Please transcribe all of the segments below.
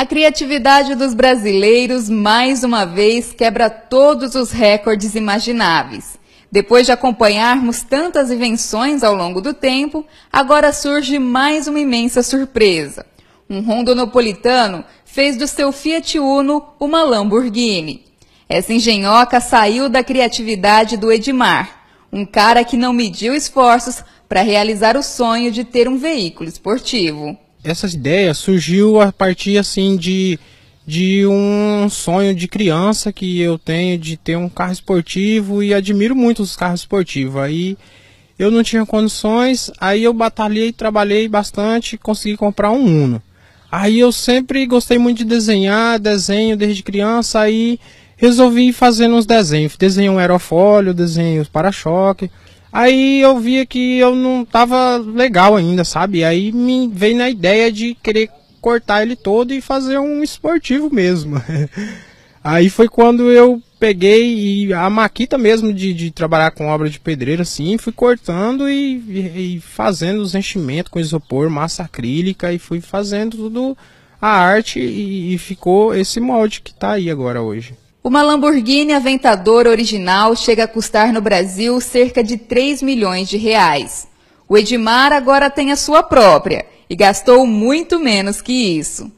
A criatividade dos brasileiros, mais uma vez, quebra todos os recordes imagináveis. Depois de acompanharmos tantas invenções ao longo do tempo, agora surge mais uma imensa surpresa. Um rondonopolitano fez do seu Fiat Uno uma Lamborghini. Essa engenhoca saiu da criatividade do Edmar, um cara que não mediu esforços para realizar o sonho de ter um veículo esportivo essa ideia surgiu a partir assim de de um sonho de criança que eu tenho de ter um carro esportivo e admiro muito os carros esportivos. Aí eu não tinha condições, aí eu batalhei, trabalhei bastante, e consegui comprar um Uno. Aí eu sempre gostei muito de desenhar, desenho desde criança, aí resolvi fazer uns desenhos. Desenhei um aerofólio, desenhei os para-choque. Aí eu via que eu não tava legal ainda, sabe? Aí me veio na ideia de querer cortar ele todo e fazer um esportivo mesmo. Aí foi quando eu peguei a maquita mesmo de, de, trabalhar com obra de pedreiro assim, fui cortando e, e, e, fazendo os enchimentos com isopor, massa acrílica e fui fazendo tudo a arte e, e ficou esse molde que tá aí agora hoje. Uma Lamborghini Aventador original chega a custar no Brasil cerca de 3 milhões de reais. O Edmar agora tem a sua própria e gastou muito menos que isso.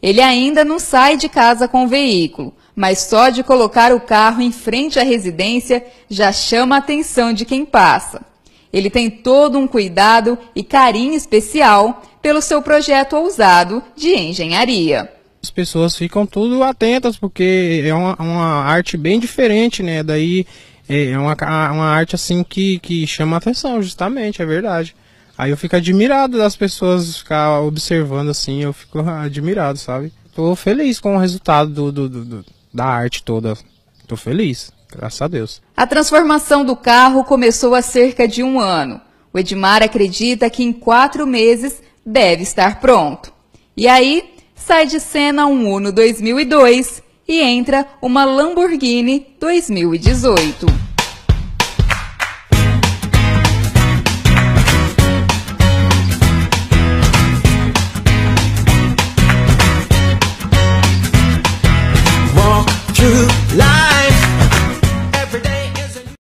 Ele ainda não sai de casa com o veículo, mas só de colocar o carro em frente à residência já chama a atenção de quem passa. Ele tem todo um cuidado e carinho especial pelo seu projeto ousado de engenharia as pessoas ficam tudo atentas, porque é uma, uma arte bem diferente, né? Daí é, é uma, uma arte assim que, que chama atenção, justamente, é verdade. Aí eu fico admirado das pessoas ficar observando assim, eu fico admirado, sabe? Tô feliz com o resultado do, do, do, do da arte toda. Tô feliz, graças a Deus. A transformação do carro começou há cerca de um ano. O Edmar acredita que em quatro meses deve estar pronto. E aí, sai de cena um Uno 2002 e entra uma Lamborghini 2018.